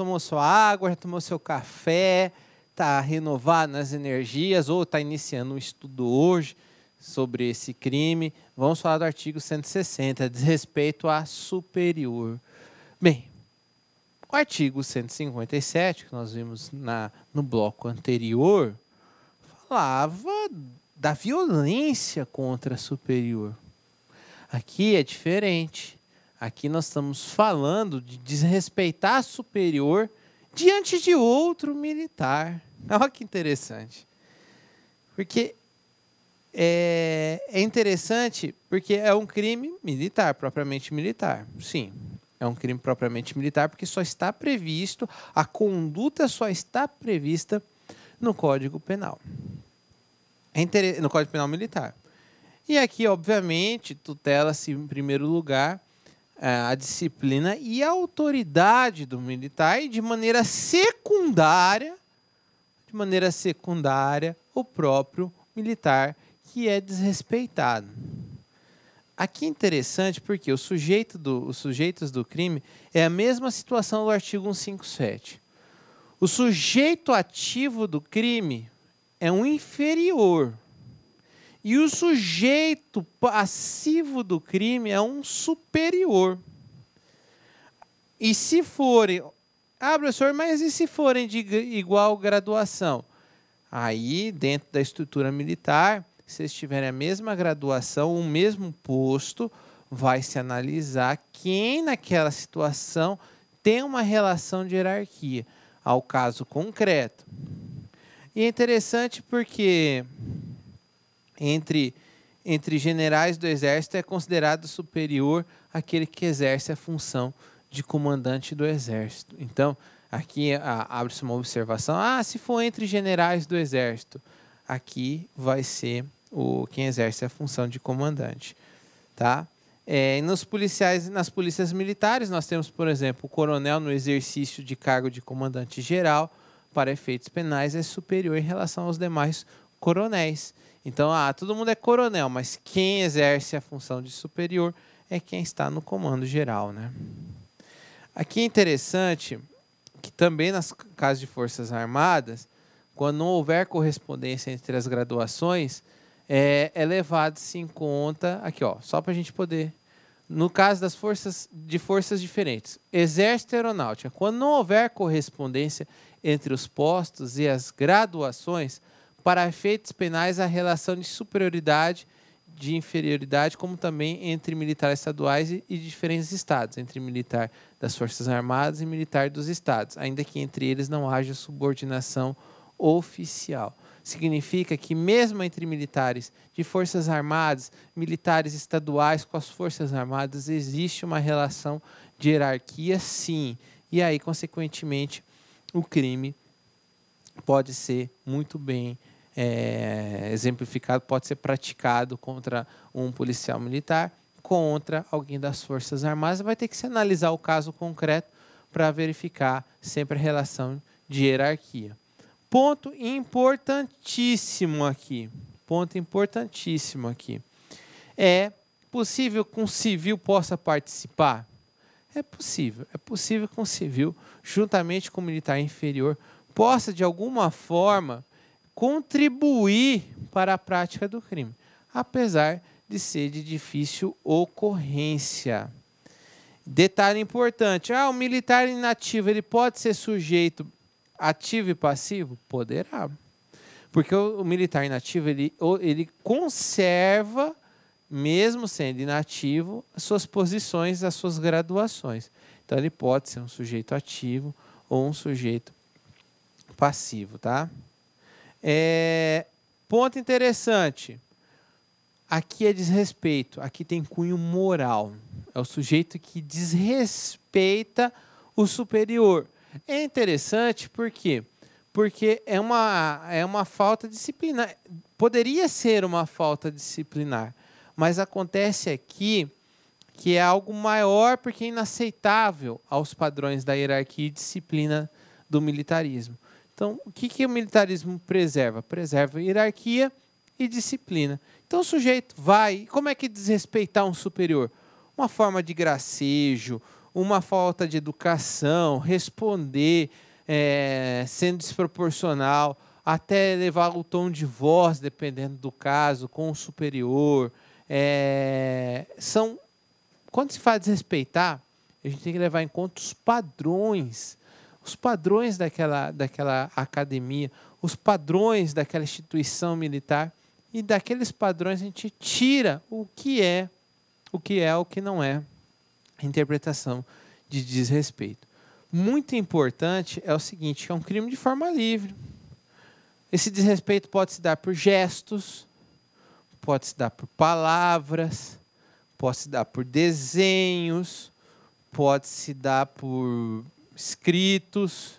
tomou sua água, já tomou seu café, está renovado nas energias ou está iniciando um estudo hoje sobre esse crime. Vamos falar do artigo 160, desrespeito a superior. Bem, o artigo 157, que nós vimos na, no bloco anterior, falava da violência contra superior. Aqui é diferente. Aqui nós estamos falando de desrespeitar superior diante de outro militar. Olha que interessante. Porque é, é interessante porque é um crime militar, propriamente militar. Sim, é um crime propriamente militar porque só está previsto, a conduta só está prevista no Código Penal. É no Código Penal Militar. E aqui, obviamente, tutela-se em primeiro lugar é, a disciplina e a autoridade do militar e de maneira secundária, de maneira secundária, o próprio militar que é desrespeitado. Aqui é interessante porque o sujeito do, os sujeitos do crime é a mesma situação do artigo 157. O sujeito ativo do crime é um inferior e o sujeito passivo do crime é um superior. E se forem. Ah, professor, mas e se forem de igual graduação? Aí, dentro da estrutura militar, se eles tiverem a mesma graduação, o mesmo posto, vai se analisar quem naquela situação tem uma relação de hierarquia ao caso concreto. E é interessante porque entre, entre generais do exército é considerado superior àquele que exerce a função de comandante do exército. Então, aqui é abre-se uma observação. Ah, se for entre generais do exército, aqui vai ser o quem exerce a função de comandante, tá? É, nos policiais, nas polícias militares, nós temos, por exemplo, o coronel no exercício de cargo de comandante geral para efeitos penais é superior em relação aos demais coronéis. Então, ah, todo mundo é coronel, mas quem exerce a função de superior é quem está no comando geral, né? Aqui é interessante que também nas casas de forças armadas, quando não houver correspondência entre as graduações, é, é levado-se em conta aqui, ó, só para a gente poder no caso das forças de forças diferentes, exército e aeronáutica, quando não houver correspondência entre os postos e as graduações, para efeitos penais, a relação de superioridade de inferioridade, como também entre militares estaduais e diferentes estados, entre militar das Forças Armadas e militar dos estados, ainda que entre eles não haja subordinação oficial. Significa que, mesmo entre militares de Forças Armadas, militares estaduais com as Forças Armadas, existe uma relação de hierarquia, sim. E aí, consequentemente, o crime pode ser muito bem é, exemplificado pode ser praticado contra um policial militar, contra alguém das Forças Armadas. Vai ter que se analisar o caso concreto para verificar sempre a relação de hierarquia. Ponto importantíssimo aqui. Ponto importantíssimo aqui. É possível que um civil possa participar? É possível. É possível que um civil, juntamente com um militar inferior, possa de alguma forma contribuir para a prática do crime, apesar de ser de difícil ocorrência. Detalhe importante: ah, o militar inativo ele pode ser sujeito ativo e passivo? Poderá. Porque o, o militar inativo ele, ele conserva, mesmo sendo inativo, as suas posições, as suas graduações. Então ele pode ser um sujeito ativo ou um sujeito passivo, tá? É, ponto interessante. Aqui é desrespeito, aqui tem cunho moral. É o sujeito que desrespeita o superior. É interessante porque porque é uma, é uma falta disciplinar. Poderia ser uma falta disciplinar, mas acontece aqui que é algo maior porque é inaceitável aos padrões da hierarquia e disciplina do militarismo. Então, o que, que o militarismo preserva? Preserva hierarquia e disciplina. Então, o sujeito vai. Como é que desrespeitar um superior? Uma forma de gracejo, uma falta de educação, responder é, sendo desproporcional, até levar o tom de voz, dependendo do caso, com o superior. É, são quando se faz desrespeitar, a gente tem que levar em conta os padrões os padrões daquela, daquela academia, os padrões daquela instituição militar e daqueles padrões a gente tira o que é, o que é, o que não é interpretação de desrespeito. Muito importante é o seguinte, é um crime de forma livre. Esse desrespeito pode se dar por gestos, pode se dar por palavras, pode se dar por desenhos, pode se dar por escritos.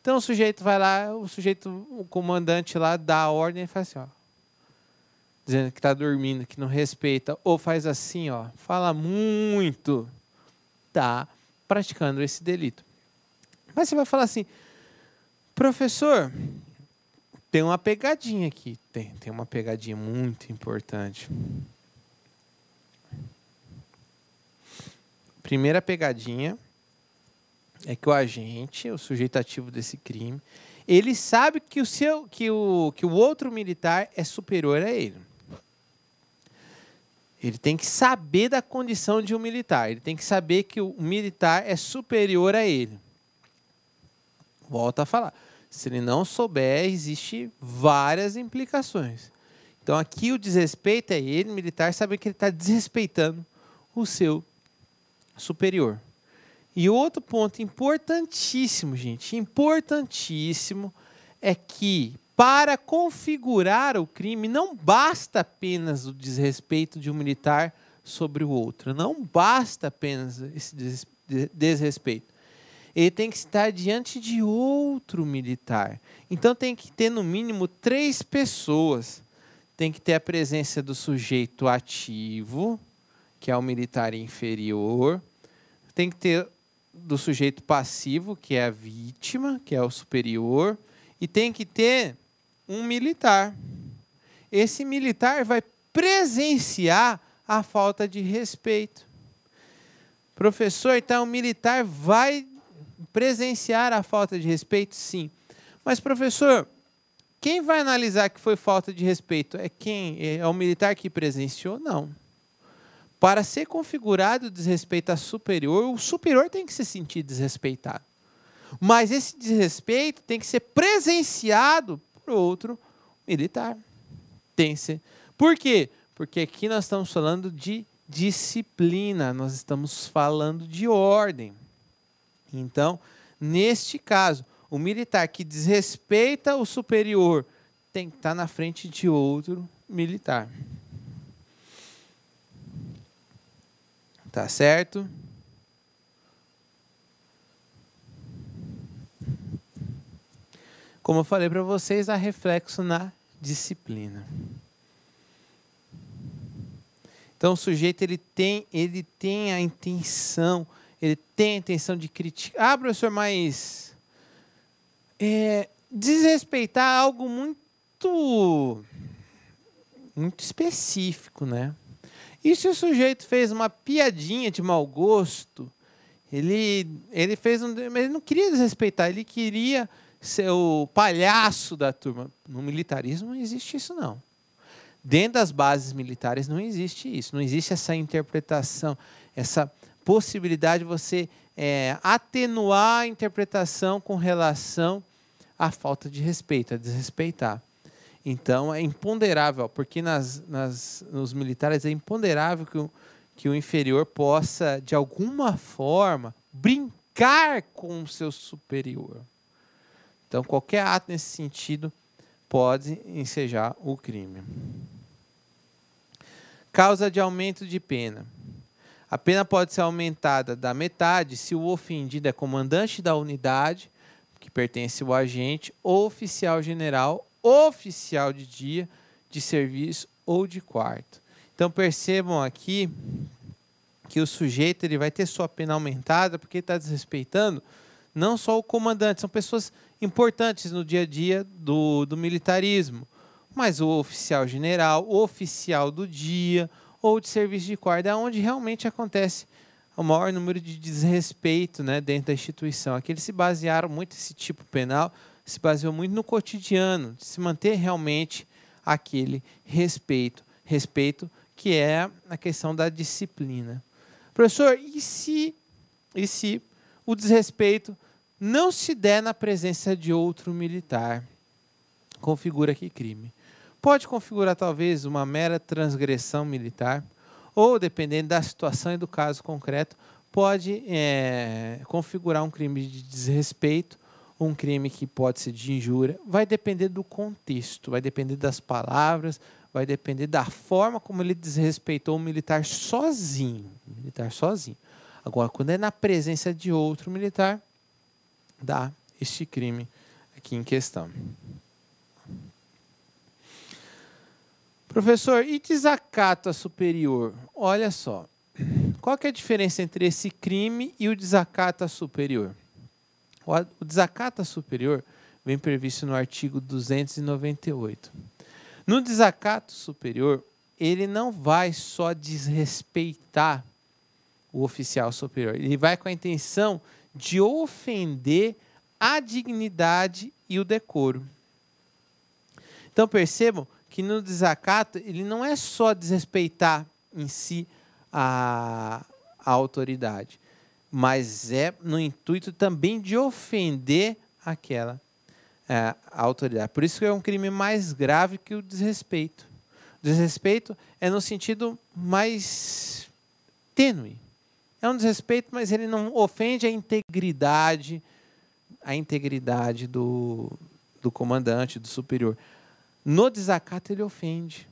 Então o sujeito vai lá, o sujeito, o comandante lá dá a ordem e faz assim, ó. Dizendo que está dormindo, que não respeita, ou faz assim, ó, fala muito, tá praticando esse delito. Mas você vai falar assim, professor, tem uma pegadinha aqui. Tem, tem uma pegadinha muito importante. Primeira pegadinha é que o agente, o sujeito ativo desse crime, ele sabe que o seu que o, que o outro militar é superior a ele. Ele tem que saber da condição de um militar. Ele tem que saber que o militar é superior a ele. Volta a falar. Se ele não souber, existe várias implicações. Então aqui o desrespeito é ele, militar, saber que ele está desrespeitando o seu superior. E outro ponto importantíssimo, gente, importantíssimo, é que para configurar o crime não basta apenas o desrespeito de um militar sobre o outro, não basta apenas esse desrespeito. Ele tem que estar diante de outro militar. Então tem que ter no mínimo três pessoas. Tem que ter a presença do sujeito ativo, que é o militar inferior. Tem que ter do sujeito passivo, que é a vítima, que é o superior, e tem que ter um militar. Esse militar vai presenciar a falta de respeito. Professor, então o militar vai presenciar a falta de respeito? Sim. Mas, professor, quem vai analisar que foi falta de respeito? É quem? É o militar que presenciou? Não. Para ser configurado o desrespeito a superior, o superior tem que se sentir desrespeitado. Mas esse desrespeito tem que ser presenciado por outro militar. Tem que ser. Por quê? Porque aqui nós estamos falando de disciplina, nós estamos falando de ordem. Então, neste caso, o militar que desrespeita o superior tem que estar na frente de outro militar. Tá certo? Como eu falei para vocês, há reflexo na disciplina. Então o sujeito ele tem, ele tem a intenção, ele tem a intenção de criticar. Ah, professor, mas é, desrespeitar algo muito muito específico, né? E se o sujeito fez uma piadinha de mau gosto, ele, ele fez um. Ele não queria desrespeitar, ele queria ser o palhaço da turma. No militarismo não existe isso, não. Dentro das bases militares não existe isso, não existe essa interpretação, essa possibilidade de você é, atenuar a interpretação com relação à falta de respeito, a desrespeitar. Então é imponderável, porque nas, nas, nos militares é imponderável que o, que o inferior possa, de alguma forma, brincar com o seu superior. Então qualquer ato nesse sentido pode ensejar o crime. Causa de aumento de pena. A pena pode ser aumentada da metade se o ofendido é comandante da unidade que pertence ao agente ou oficial general oficial de dia, de serviço ou de quarto. Então percebam aqui que o sujeito ele vai ter sua pena aumentada porque está desrespeitando não só o comandante, são pessoas importantes no dia a dia do, do militarismo, mas o oficial general, o oficial do dia ou de serviço de quarto é onde realmente acontece o maior número de desrespeito né, dentro da instituição. Aqui eles se basearam muito, esse tipo penal se baseou muito no cotidiano, de se manter realmente aquele respeito. Respeito que é a questão da disciplina. Professor, e se, e se o desrespeito não se der na presença de outro militar? Configura que crime. Pode configurar, talvez, uma mera transgressão militar? ou, dependendo da situação e do caso concreto, pode é, configurar um crime de desrespeito, um crime que pode ser de injúria. Vai depender do contexto, vai depender das palavras, vai depender da forma como ele desrespeitou o militar sozinho. O militar sozinho. Agora, quando é na presença de outro militar, dá este crime aqui em questão. Professor, e desacato a superior? Olha só. Qual é a diferença entre esse crime e o desacato a superior? O desacato a superior vem previsto no artigo 298. No desacato superior, ele não vai só desrespeitar o oficial superior, ele vai com a intenção de ofender a dignidade e o decoro. Então percebam que no desacato ele não é só desrespeitar em si a, a autoridade, mas é no intuito também de ofender aquela é, autoridade. Por isso que é um crime mais grave que o desrespeito. desrespeito é no sentido mais tênue. É um desrespeito, mas ele não ofende a integridade, a integridade do, do comandante, do superior. No desacato ele ofende.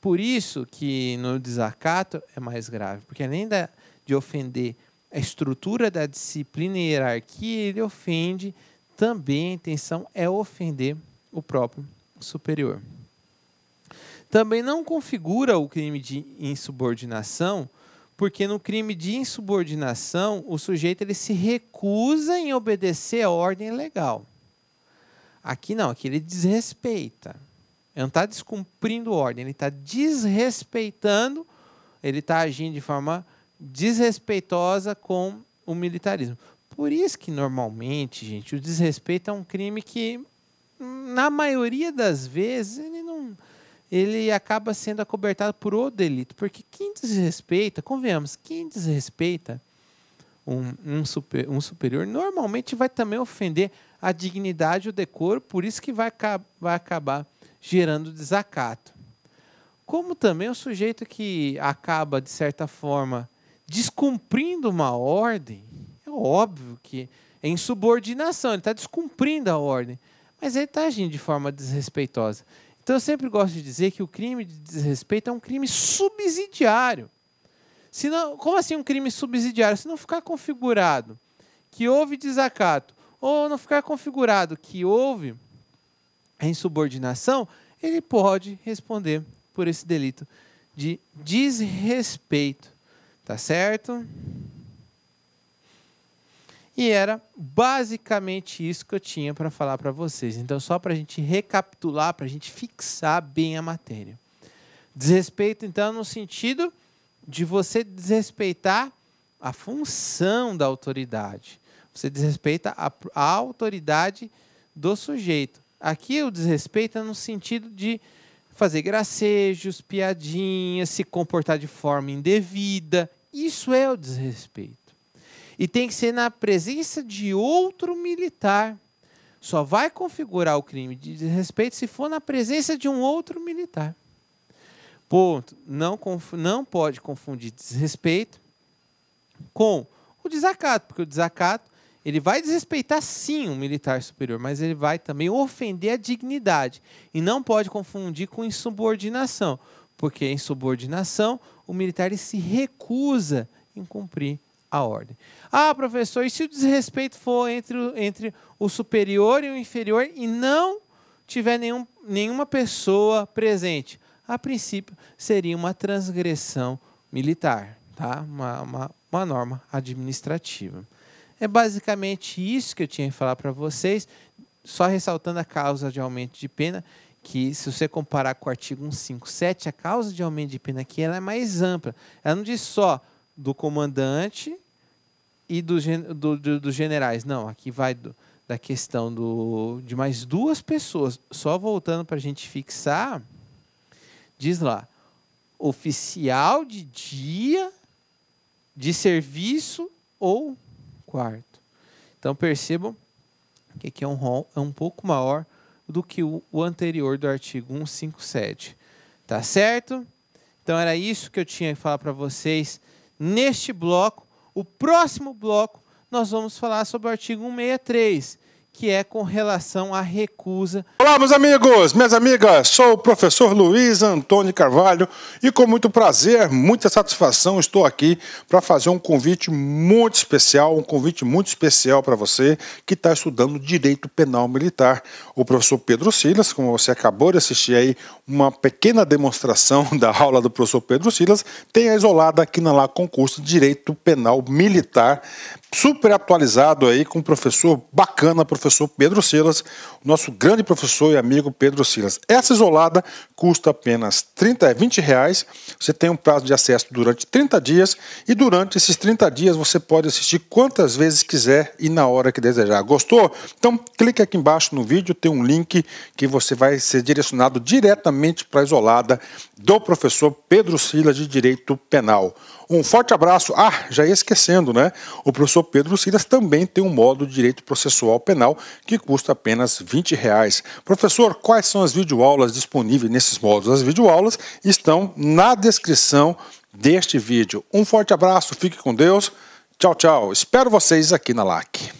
Por isso que no desacato é mais grave, porque além da, de ofender a estrutura da disciplina e hierarquia, ele ofende também a intenção é ofender o próprio superior. Também não configura o crime de insubordinação, porque no crime de insubordinação, o sujeito ele se recusa em obedecer a ordem legal. Aqui não, aqui ele desrespeita. Ele não está descumprindo ordem, ele está desrespeitando, ele está agindo de forma desrespeitosa com o militarismo. Por isso que normalmente, gente, o desrespeito é um crime que, na maioria das vezes, ele não. Ele acaba sendo acobertado por outro delito. Porque quem desrespeita, convenhamos, quem desrespeita um, um, super, um superior normalmente vai também ofender a dignidade e o decoro, por isso que vai, vai acabar gerando desacato. Como também o é sujeito que acaba, de certa forma, descumprindo uma ordem, é óbvio que é insubordinação, ele está descumprindo a ordem, mas ele está agindo de forma desrespeitosa. Então eu sempre gosto de dizer que o crime de desrespeito é um crime subsidiário. não, como assim um crime subsidiário? Se não ficar configurado que houve desacato, ou não ficar configurado que houve em subordinação ele pode responder por esse delito de desrespeito. Tá certo? E era basicamente isso que eu tinha para falar para vocês. Então, só para a gente recapitular, para a gente fixar bem a matéria. Desrespeito, então, no sentido de você desrespeitar a função da autoridade. Você desrespeita a, a autoridade do sujeito. Aqui o desrespeito é no sentido de fazer gracejos, piadinhas, se comportar de forma indevida. Isso é o desrespeito. E tem que ser na presença de outro militar. Só vai configurar o crime de desrespeito se for na presença de um outro militar. Ponto. Não, não pode confundir desrespeito com o desacato, porque o desacato ele vai desrespeitar sim um militar superior, mas ele vai também ofender a dignidade. E não pode confundir com insubordinação, porque em subordinação o militar se recusa em cumprir a ordem. Ah, professor, e se o desrespeito for entre, o, entre o superior e o inferior e não tiver nenhum, nenhuma pessoa presente? A princípio, seria uma transgressão militar, tá? uma, uma, uma norma administrativa. É basicamente isso que eu tinha que falar para vocês, só ressaltando a causa de aumento de pena, que se você comparar com o artigo 157, a causa de aumento de pena aqui ela é mais ampla. Ela não diz só do comandante e do, do, do, dos generais. Não, aqui vai do, da questão do, de mais duas pessoas. Só voltando para a gente fixar, diz lá, oficial de dia de serviço ou quarto. Então percebam que aqui é um rol é um pouco maior do que o, o anterior do artigo 157. Tá certo? Então era isso que eu tinha que falar para vocês neste bloco. O próximo bloco nós vamos falar sobre o artigo 163 que é com relação à recusa. Olá, meus amigos, minhas amigas, sou o professor Luiz Antônio Carvalho e com muito prazer, muita satisfação, estou aqui para fazer um convite muito especial, um convite muito especial para você que está estudando Direito Penal Militar. O professor Pedro Silas, como você acabou de assistir aí, uma pequena demonstração da aula do professor Pedro Silas, tem a isolada aqui na lá concurso Direito Penal Militar super atualizado aí com o professor bacana, professor Pedro Silas, nosso grande professor e amigo Pedro Silas. Essa isolada custa apenas 30, 20 reais. Você tem um prazo de acesso durante 30 dias e durante esses 30 dias você pode assistir quantas vezes quiser e na hora que desejar. Gostou? Então clique aqui embaixo no vídeo, tem um link que você vai ser direcionado diretamente para a isolada do professor Pedro Silas de Direito Penal. Um forte abraço. Ah, já ia esquecendo, né? O professor Pedro Silas também tem um módulo de direito processual penal que custa apenas 20 reais. Professor, quais são as videoaulas disponíveis nesses módulos? As videoaulas estão na descrição deste vídeo. Um forte abraço, fique com Deus. Tchau, tchau. Espero vocês aqui na LAC.